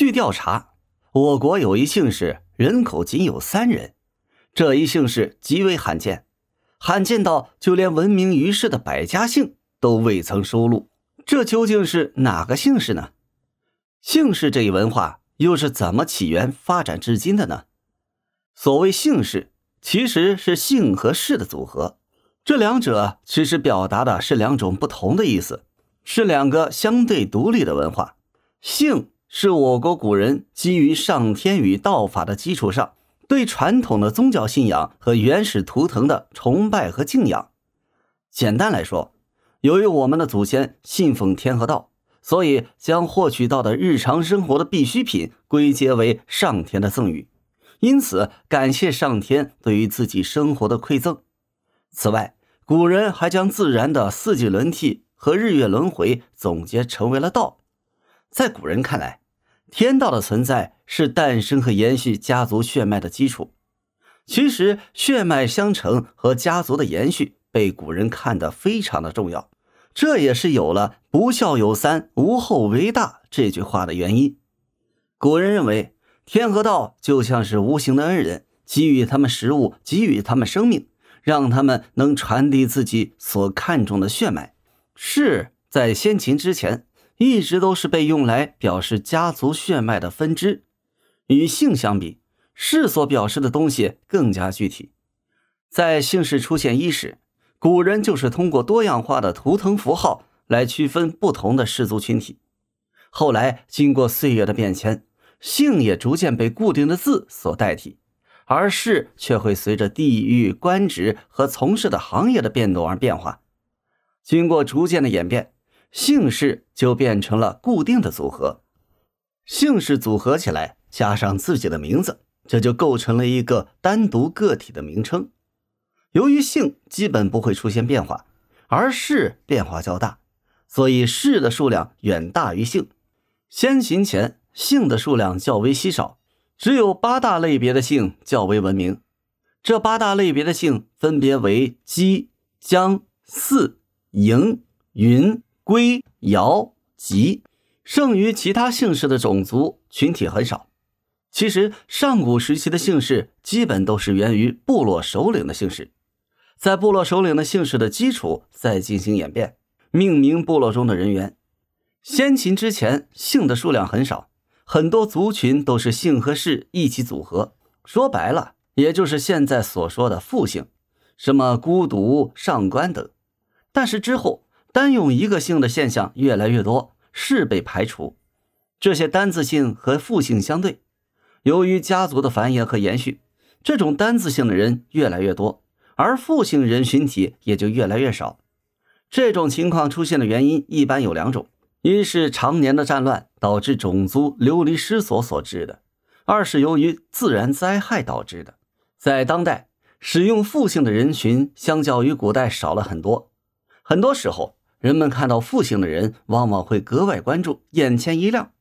据调查，我国有一姓氏人口仅有三人，这一姓氏极为罕见，罕见到就连闻名于世的《百家姓》都未曾收录。这究竟是哪个姓氏呢？姓氏这一文化又是怎么起源、发展至今的呢？所谓姓氏，其实是姓和氏的组合，这两者其实表达的是两种不同的意思，是两个相对独立的文化姓。是我国古人基于上天与道法的基础上，对传统的宗教信仰和原始图腾的崇拜和敬仰。简单来说，由于我们的祖先信奉天和道，所以将获取到的日常生活的必需品归结为上天的赠与，因此感谢上天对于自己生活的馈赠。此外，古人还将自然的四季轮替和日月轮回总结成为了道。在古人看来，天道的存在是诞生和延续家族血脉的基础。其实，血脉相承和家族的延续被古人看得非常的重要，这也是有了“不孝有三，无后为大”这句话的原因。古人认为，天和道就像是无形的恩人，给予他们食物，给予他们生命，让他们能传递自己所看重的血脉。是在先秦之前。一直都是被用来表示家族血脉的分支，与姓相比，氏所表示的东西更加具体。在姓氏出现伊始，古人就是通过多样化的图腾符号来区分不同的氏族群体。后来，经过岁月的变迁，姓也逐渐被固定的字所代替，而氏却会随着地域、官职和从事的行业的变动而变化。经过逐渐的演变。姓氏就变成了固定的组合，姓氏组合起来加上自己的名字，这就构成了一个单独个体的名称。由于姓基本不会出现变化，而氏变化较大，所以氏的数量远大于姓。先秦前，姓的数量较为稀少，只有八大类别的姓较为闻名。这八大类别的姓分别为姬、姜、姒、嬴、云。归尧吉，剩余其他姓氏的种族群体很少。其实上古时期的姓氏基本都是源于部落首领的姓氏，在部落首领的姓氏的基础再进行演变，命名部落中的人员。先秦之前，姓的数量很少，很多族群都是姓和氏一起组合，说白了，也就是现在所说的复姓，什么孤独、上官等。但是之后。单用一个姓的现象越来越多，是被排除。这些单字姓和复姓相对，由于家族的繁衍和延续，这种单字姓的人越来越多，而复姓人群体也就越来越少。这种情况出现的原因一般有两种：一是常年的战乱导致种族流离失所所致的；二是由于自然灾害导致的。在当代，使用复姓的人群相较于古代少了很多，很多时候。人们看到复姓的人，往往会格外关注，眼前一亮。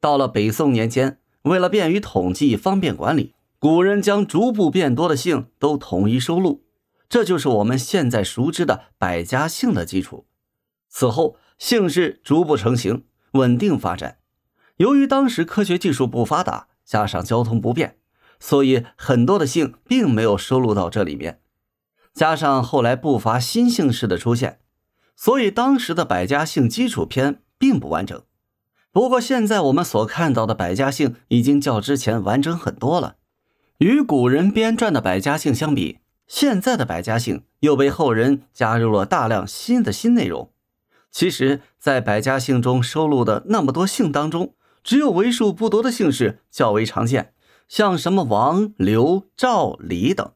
到了北宋年间，为了便于统计、方便管理，古人将逐步变多的姓都统一收录，这就是我们现在熟知的《百家姓》的基础。此后，姓氏逐步成型、稳定发展。由于当时科学技术不发达，加上交通不便，所以很多的姓并没有收录到这里面。加上后来不乏新姓氏的出现。所以当时的《百家姓》基础篇并不完整，不过现在我们所看到的《百家姓》已经较之前完整很多了。与古人编撰的《百家姓》相比，现在的《百家姓》又被后人加入了大量新的新内容。其实，在《百家姓》中收录的那么多姓当中，只有为数不多的姓氏较为常见，像什么王、刘、赵、李等。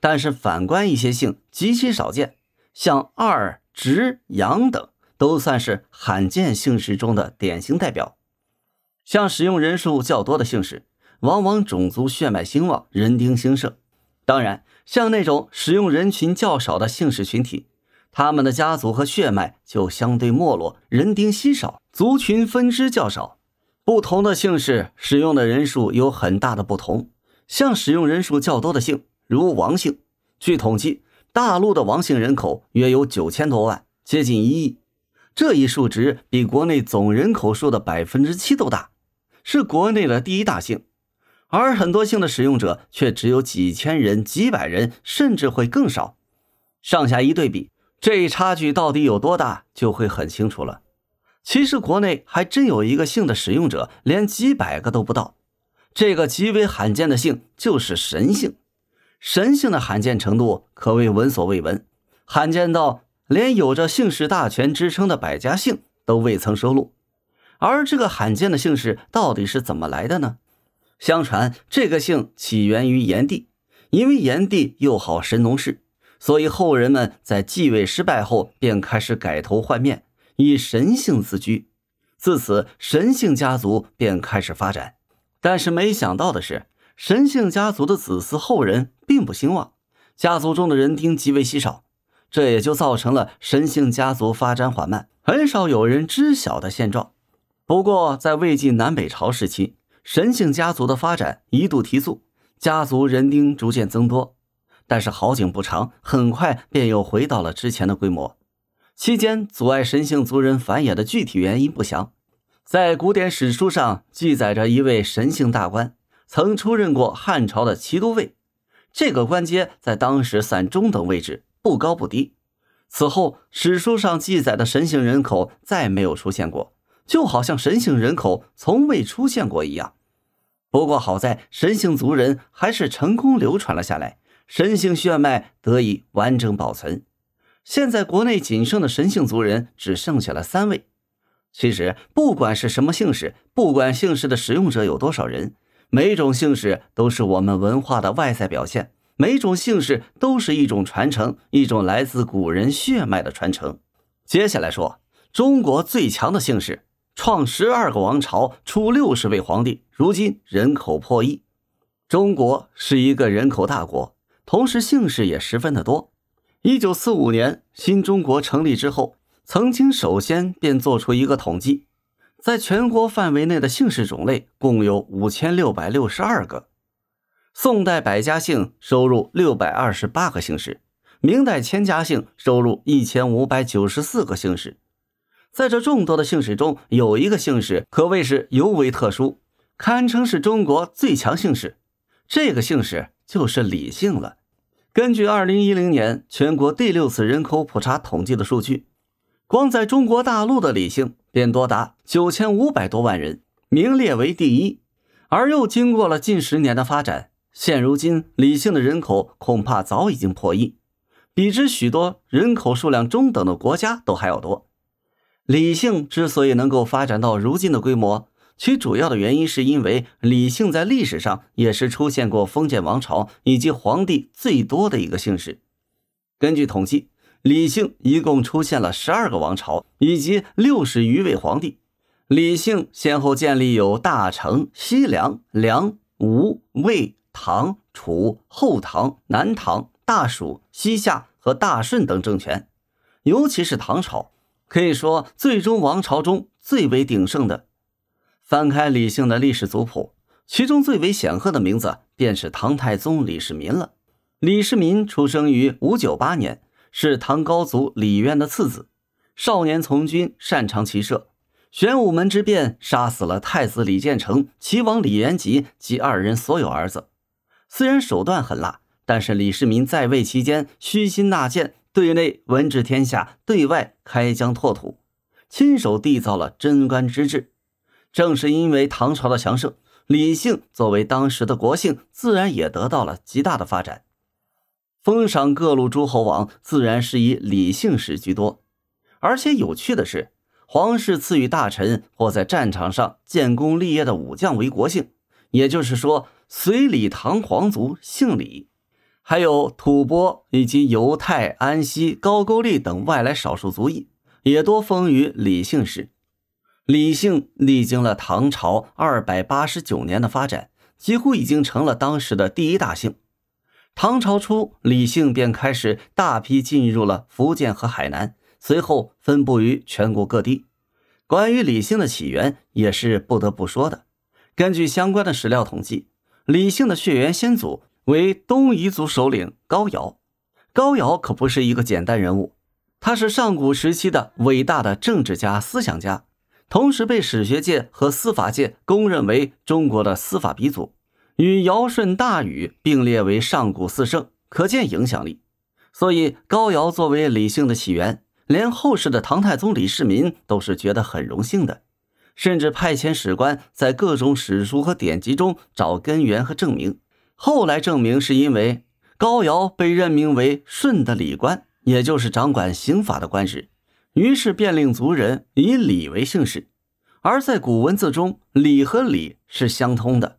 但是反观一些姓极其少见，像二。直、阳等都算是罕见姓氏中的典型代表。像使用人数较多的姓氏，往往种族血脉兴旺，人丁兴盛。当然，像那种使用人群较少的姓氏群体，他们的家族和血脉就相对没落，人丁稀少，族群分支较少。不同的姓氏使用的人数有很大的不同。像使用人数较多的姓，如王姓，据统计。大陆的王姓人口约有九千多万，接近一亿，这一数值比国内总人口数的百分之七都大，是国内的第一大姓。而很多姓的使用者却只有几千人、几百人，甚至会更少。上下一对比，这一差距到底有多大，就会很清楚了。其实国内还真有一个姓的使用者连几百个都不到，这个极为罕见的姓就是神性。神性的罕见程度可谓闻所未闻，罕见到连有着姓氏大权之称的百家姓都未曾收录。而这个罕见的姓氏到底是怎么来的呢？相传这个姓起源于炎帝，因为炎帝又好神农氏，所以后人们在继位失败后便开始改头换面，以神性自居。自此，神性家族便开始发展。但是没想到的是，神性家族的子嗣后人。并不兴旺，家族中的人丁极为稀少，这也就造成了神性家族发展缓慢，很少有人知晓的现状。不过，在魏晋南北朝时期，神性家族的发展一度提速，家族人丁逐渐增多。但是好景不长，很快便又回到了之前的规模。期间阻碍神性族人繁衍的具体原因不详。在古典史书上记载着一位神性大官，曾出任过汉朝的齐都尉。这个官阶在当时算中等位置，不高不低。此后，史书上记载的神性人口再没有出现过，就好像神性人口从未出现过一样。不过好在神性族人还是成功流传了下来，神性血脉得以完整保存。现在国内仅剩的神性族人只剩下了三位。其实，不管是什么姓氏，不管姓氏的使用者有多少人。每种姓氏都是我们文化的外在表现，每种姓氏都是一种传承，一种来自古人血脉的传承。接下来说中国最强的姓氏，创十二个王朝，出六十位皇帝，如今人口破亿。中国是一个人口大国，同时姓氏也十分的多。一九四五年新中国成立之后，曾经首先便做出一个统计。在全国范围内的姓氏种类共有五千六百六十二个。宋代《百家姓》收入六百二十八个姓氏，明代《千家姓》收入一千五百九十四个姓氏。在这众多的姓氏中，有一个姓氏可谓是尤为特殊，堪称是中国最强姓氏。这个姓氏就是李姓了。根据二零一零年全国第六次人口普查统计的数据，光在中国大陆的李姓。便多达九千五百多万人，名列为第一。而又经过了近十年的发展，现如今李姓的人口恐怕早已经破亿，比之许多人口数量中等的国家都还要多。李姓之所以能够发展到如今的规模，其主要的原因是因为李姓在历史上也是出现过封建王朝以及皇帝最多的一个姓氏。根据统计。李姓一共出现了十二个王朝，以及六十余位皇帝。李姓先后建立有大成、西凉、梁、吴、魏、唐、楚、后唐、南唐、大蜀、西夏和大顺等政权。尤其是唐朝，可以说最终王朝中最为鼎盛的。翻开李姓的历史族谱，其中最为显赫的名字便是唐太宗李世民了。李世民出生于五九八年。是唐高祖李渊的次子，少年从军，擅长骑射。玄武门之变杀死了太子李建成、齐王李元吉及二人所有儿子。虽然手段狠辣，但是李世民在位期间虚心纳谏，对内文治天下，对外开疆拓土，亲手缔造了贞观之治。正是因为唐朝的强盛，李姓作为当时的国姓，自然也得到了极大的发展。封赏各路诸侯王，自然是以李姓氏居多。而且有趣的是，皇室赐予大臣或在战场上建功立业的武将为国姓，也就是说，隋、李、唐皇族姓李。还有吐蕃以及犹太、安西、高句丽等外来少数民族，也多封于李姓氏。李姓历经了唐朝二百八十九年的发展，几乎已经成了当时的第一大姓。唐朝初，李姓便开始大批进入了福建和海南，随后分布于全国各地。关于李姓的起源，也是不得不说的。根据相关的史料统计，李姓的血缘先祖为东夷族首领高尧。高尧可不是一个简单人物，他是上古时期的伟大的政治家、思想家，同时被史学界和司法界公认为中国的司法鼻祖。与尧舜大禹并列为上古四圣，可见影响力。所以高尧作为李姓的起源，连后世的唐太宗李世民都是觉得很荣幸的，甚至派遣史官在各种史书和典籍中找根源和证明。后来证明是因为高尧被任命为舜的礼官，也就是掌管刑法的官职，于是便令族人以礼为姓氏。而在古文字中，礼和李是相通的。